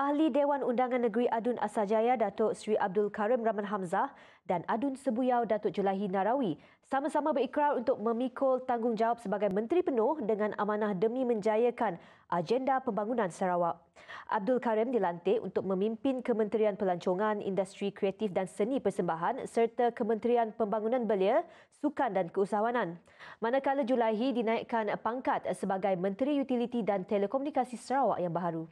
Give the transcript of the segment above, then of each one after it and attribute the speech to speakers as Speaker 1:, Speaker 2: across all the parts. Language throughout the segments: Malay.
Speaker 1: Ahli Dewan Undangan Negeri Adun Asajaya Datuk Sri Abdul Karim Rahman Hamzah dan Adun Sebuyau Datuk Julahi Narawi sama-sama berikrar untuk memikul tanggungjawab sebagai menteri penuh dengan amanah demi menjayakan agenda pembangunan Sarawak. Abdul Karim dilantik untuk memimpin Kementerian Pelancongan, Industri Kreatif dan Seni Persembahan serta Kementerian Pembangunan Belia, Sukan dan Keusahawanan. Manakala Julahi dinaikkan pangkat sebagai Menteri Utiliti dan Telekomunikasi Sarawak yang baharu.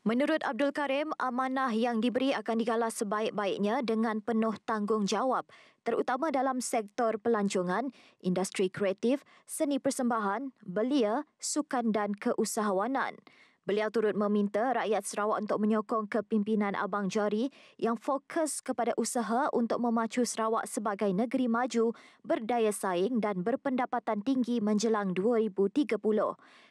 Speaker 2: Menurut Abdul Karim, amanah yang diberi akan digalas sebaik-baiknya dengan penuh tanggungjawab, terutama dalam sektor pelancongan, industri kreatif, seni persembahan, belia, sukan dan keusahawanan. Beliau turut meminta rakyat Sarawak untuk menyokong kepimpinan Abang Jari yang fokus kepada usaha untuk memacu Sarawak sebagai negeri maju, berdaya saing dan berpendapatan tinggi menjelang 2030.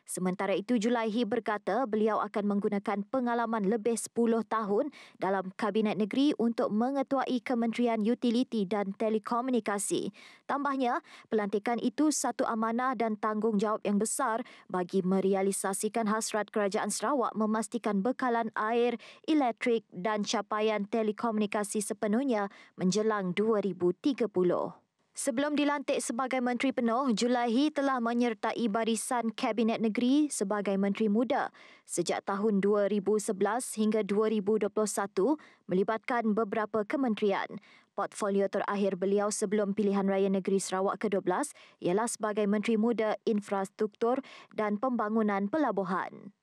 Speaker 2: Sementara itu, Julaihi berkata beliau akan menggunakan pengalaman lebih 10 tahun dalam Kabinet Negeri untuk mengetuai Kementerian Utiliti dan Telekomunikasi. Tambahnya, pelantikan itu satu amanah dan tanggungjawab yang besar bagi merealisasikan hasrat kerajaan Kerajaan Sarawak memastikan bekalan air, elektrik dan capaian telekomunikasi sepenuhnya menjelang 2030. Sebelum dilantik sebagai Menteri Penuh, Julahi telah menyertai barisan Kabinet Negeri sebagai Menteri Muda. Sejak tahun 2011 hingga 2021, melibatkan beberapa kementerian. Portfolio terakhir beliau sebelum pilihan raya negeri Sarawak ke-12 ialah sebagai Menteri Muda Infrastruktur dan Pembangunan Pelabuhan.